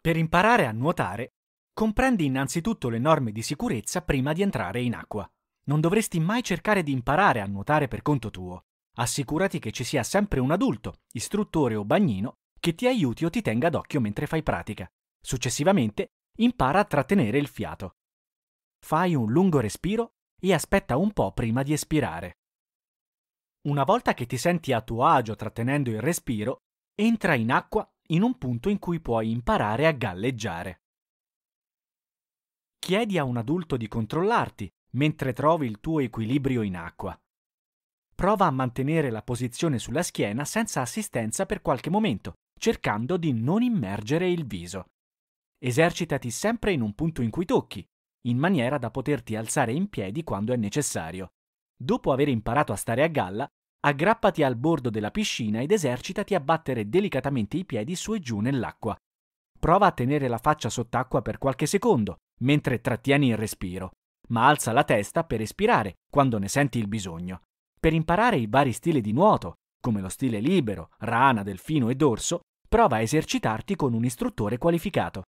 Per imparare a nuotare, comprendi innanzitutto le norme di sicurezza prima di entrare in acqua. Non dovresti mai cercare di imparare a nuotare per conto tuo. Assicurati che ci sia sempre un adulto, istruttore o bagnino, che ti aiuti o ti tenga d'occhio mentre fai pratica. Successivamente, impara a trattenere il fiato. Fai un lungo respiro e aspetta un po' prima di espirare. Una volta che ti senti a tuo agio trattenendo il respiro, entra in acqua in un punto in cui puoi imparare a galleggiare. Chiedi a un adulto di controllarti mentre trovi il tuo equilibrio in acqua. Prova a mantenere la posizione sulla schiena senza assistenza per qualche momento, cercando di non immergere il viso. Esercitati sempre in un punto in cui tocchi, in maniera da poterti alzare in piedi quando è necessario. Dopo aver imparato a stare a galla, Aggrappati al bordo della piscina ed esercitati a battere delicatamente i piedi su e giù nell'acqua. Prova a tenere la faccia sott'acqua per qualche secondo, mentre trattieni il respiro, ma alza la testa per espirare quando ne senti il bisogno. Per imparare i vari stili di nuoto, come lo stile libero, rana, delfino e dorso, prova a esercitarti con un istruttore qualificato.